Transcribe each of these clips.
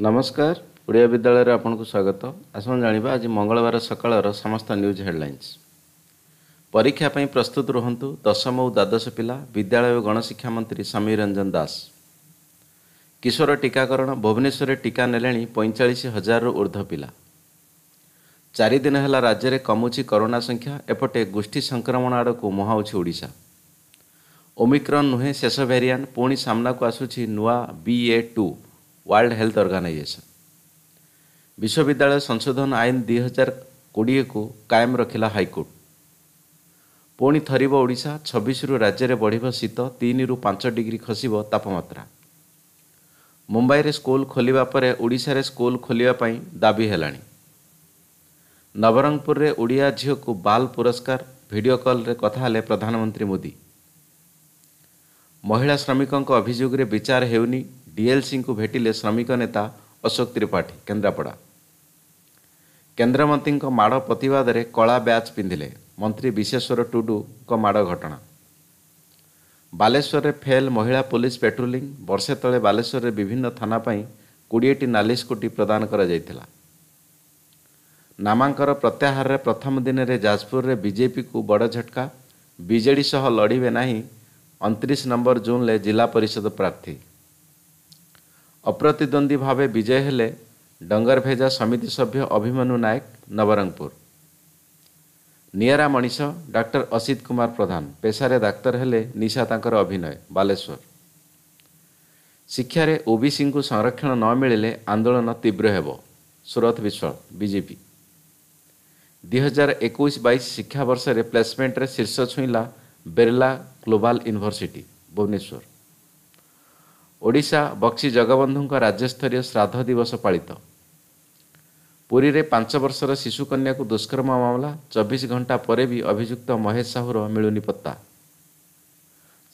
ନମସ୍କାର ଓଡ଼ିଆ ବିଦ୍ୟାଳୟରେ ଆପଣଙ୍କୁ ସ୍ୱାଗତ ଆସନ୍ତୁ ଜାଣିବା ଆଜି ମଙ୍ଗଳବାର ସକାଳର ସମସ୍ତ ନ୍ୟୁଜ୍ ହେଡ଼ଲାଇନ୍ସ ପରୀକ୍ଷା ପାଇଁ ପ୍ରସ୍ତୁତ ରୁହନ୍ତୁ ଦଶମ ଓ ଦ୍ୱାଦଶ ପିଲା ବିଦ୍ୟାଳୟ ଓ ଗଣଶିକ୍ଷା ମନ୍ତ୍ରୀ ସମୀର ରଞ୍ଜନ ଦାସ କିଶୋର ଟିକାକରଣ ଭୁବନେଶ୍ୱରରେ ଟିକା ନେଲେଣି ପଇଁଚାଳିଶ ହଜାରରୁ ଉର୍ଦ୍ଧ୍ୱ ପିଲା ଚାରିଦିନ ହେଲା ରାଜ୍ୟରେ କମୁଛି କରୋନା ସଂଖ୍ୟା ଏପଟେ ଗୋଷ୍ଠୀ ସଂକ୍ରମଣ ଆଡ଼କୁ ମୁହାଉଛି ଓଡ଼ିଶା ଓମିକ୍ରନ୍ ନୁହେଁ ଶେଷ ଭେରିଆଣ୍ଟ ପୁଣି ସାମ୍ନାକୁ ଆସୁଛି ନୂଆ B A two World Health Organization ବିଶ୍ୱବିଦ୍ୟାଳୟ ସଂଶୋଧନ ଆଇନ ଦୁଇ ହଜାର କୋଡ଼ିଏକୁ କାଏମ ରଖିଲା ହାଇକୋର୍ଟ ପୁଣି ଥରିବ ଓଡ଼ିଶା ଛବିଶରୁ ରାଜ୍ୟରେ ବଢ଼ିବ ଶୀତ ତିନିରୁ ପାଞ୍ଚ ଡିଗ୍ରୀ ଖସିବ ତାପମାତ୍ରା ମୁମ୍ବାଇରେ ସ୍କୁଲ ଖୋଲିବା ପରେ ଓଡ଼ିଶାରେ ସ୍କୁଲ ଖୋଲିବା ପାଇଁ ଦାବି ହେଲାଣି ନବରଙ୍ଗପୁରରେ ଓଡ଼ିଆ ଝିଅକୁ ବାଲ୍ ପୁରସ୍କାର ଭିଡ଼ିଓ କଲ୍ରେ କଥା ହେଲେ ପ୍ରଧାନମନ୍ତ୍ରୀ ମୋଦି ମହିଳା ଶ୍ରମିକଙ୍କ ଅଭିଯୋଗରେ ବିଚାର ହେଉନି ଡିଏଲ୍ସିଙ୍କୁ ଭେଟିଲେ ଶ୍ରମିକ ନେତା ଅଶୋକ ତ୍ରିପାଠୀ କେନ୍ଦ୍ରାପଡ଼ା କେନ୍ଦ୍ରମନ୍ତ୍ରୀଙ୍କ ମାଡ଼ ପ୍ରତିବାଦରେ କଳା ବ୍ୟାଚ୍ ପିନ୍ଧିଲେ ମନ୍ତ୍ରୀ ବିଶେଶ୍ୱର ଟୁଡ଼ୁଙ୍କ ମାଡ଼ ଘଟଣା ବାଲେଶ୍ୱରରେ ଫେଲ୍ ମହିଳା ପୋଲିସ ପେଟ୍ରୋଲିଂ ବର୍ଷେ ତଳେ ବାଲେଶ୍ୱରରେ ବିଭିନ୍ନ ଥାନା ପାଇଁ କୋଡ଼ିଏଟି ନାଲି ସ୍କୁଟି ପ୍ରଦାନ କରାଯାଇଥିଲା ନାମାଙ୍କର ପ୍ରତ୍ୟାହାରରେ ପ୍ରଥମ ଦିନରେ ଯାଜପୁରରେ ବିଜେପିକୁ ବଡ଼ ଝଟକା ବିଜେଡ଼ି ସହ ଲଢ଼ିବେ ନାହିଁ ଅଣତିରିଶ ନମ୍ବର ଜୁନ୍ରେ ଜିଲ୍ଲା ପରିଷଦ ପ୍ରାର୍ଥୀ ଅପ୍ରତିଦ୍ୱନ୍ଦୀ ଭାବେ ବିଜୟ ହେଲେ ଡଙ୍ଗରଭେଜା ସମିତି ସଭ୍ୟ ଅଭିମନ୍ୟୁ ନାୟକ ନବରଙ୍ଗପୁର ନିଆରା ମଣିଷ ଡାକ୍ତର ଅସିତ କୁମାର ପ୍ରଧାନ ପେଶାରେ ଡାକ୍ତର ହେଲେ ନିଶା ତାଙ୍କର ଅଭିନୟ ବାଲେଶ୍ୱର ଶିକ୍ଷାରେ ଓବିସିଙ୍କୁ ସଂରକ୍ଷଣ ନ ମିଳିଲେ ଆନ୍ଦୋଳନ ତୀବ୍ର ହେବ ସୁରତ ବିଶ୍ୱାଳ ବିଜେପି ଦୁଇହଜାର ଏକୋଇଶ ବାଇଶ ଶିକ୍ଷାବର୍ଷରେ ପ୍ଲେସମେଣ୍ଟରେ ଶୀର୍ଷ ଛୁଇଁଲା ବିର୍ଲା ଗ୍ଲୋବାଲ ୟୁନିଭର୍ସିଟି ଭୁବନେଶ୍ୱର ଓଡ଼ିଶା ବକ୍ସି ଜଗବନ୍ଧୁଙ୍କ ରାଜ୍ୟସ୍ତରୀୟ ଶ୍ରାଦ୍ଧ ଦିବସ ପାଳିତ ପୁରୀରେ ପାଞ୍ଚ ବର୍ଷର ଶିଶୁକନ୍ୟାକୁ ଦୁଷ୍କର୍ମ ମାମଲା ଚବିଶ ଘଣ୍ଟା ପରେ ବି ଅଭିଯୁକ୍ତ ମହେଶ ସାହୁର ମିଳୁନି ପତ୍ତା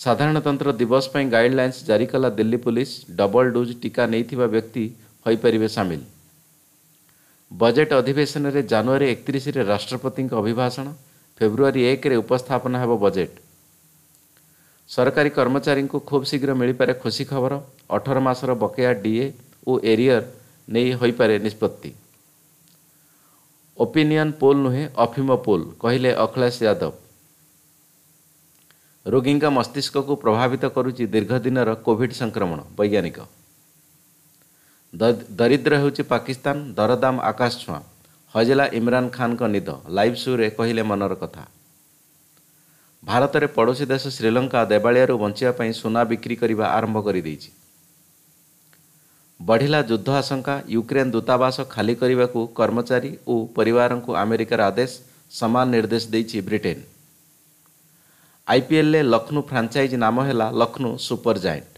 ସାଧାରଣତନ୍ତ୍ର ଦିବସ ପାଇଁ ଗାଇଡ୍ଲାଇନ୍ସ ଜାରି କଲା ଦିଲ୍ଲୀ ପୁଲିସ୍ ଡବଲ୍ ଡୋଜ୍ ଟିକା ନେଇଥିବା ବ୍ୟକ୍ତି ହୋଇପାରିବେ ସାମିଲ ବଜେଟ୍ ଅଧିବେଶନରେ ଜାନୁଆରୀ ଏକତିରିଶରେ ରାଷ୍ଟ୍ରପତିଙ୍କ ଅଭିଭାଷଣ ଫେବୃଆରୀ ଏକରେ ଉପସ୍ଥାପନ ହେବ ବଜେଟ୍ सरकारी कर्मचारी खुब्बीघ्रिपे खुसी खबर अठरमासर बकेया डिए ओरियर नै हो निष्पत्ति ओपिनियन पोल नुहेँ अफिम पोल कहिले अखिलेश यादव रोगी मस्तिष्कु प्रभावित गर्ु दीर्घदिन कोभिड संक्रमण वैज्ञानिक दरिद्र पाकिस्तान दरदाम आकाश छुवा हजला इम्रान् खाँ निध लभ सो कहिले मनर कथा ଭାରତରେ ପଡ଼ୋଶୀ ଦେଶ ଶ୍ରୀଲଙ୍କା ଦେବାଳିଆରୁ ବଞ୍ଚିବା ପାଇଁ ସୁନା ବିକ୍ରି କରିବା ଆରମ୍ଭ କରିଦେଇଛି ବଢ଼ିଲା ଯୁଦ୍ଧ ଆଶଙ୍କା ୟୁକ୍ରେନ୍ ଦୂତାବାସ ଖାଲି କରିବାକୁ କର୍ମଚାରୀ ଓ ପରିବାରଙ୍କୁ ଆମେରିକାର ଆଦେଶ ସମାନ ନିର୍ଦ୍ଦେଶ ଦେଇଛି ବ୍ରିଟେନ୍ ଆଇପିଏଲ୍ରେ ଲକ୍ଷ୍ନୌ ଫ୍ରାଞ୍ଚାଇଜ୍ ନାମ ହେଲା ଲକ୍ଷ୍ନୌ ସୁପର ଜାଏଣ୍ଟ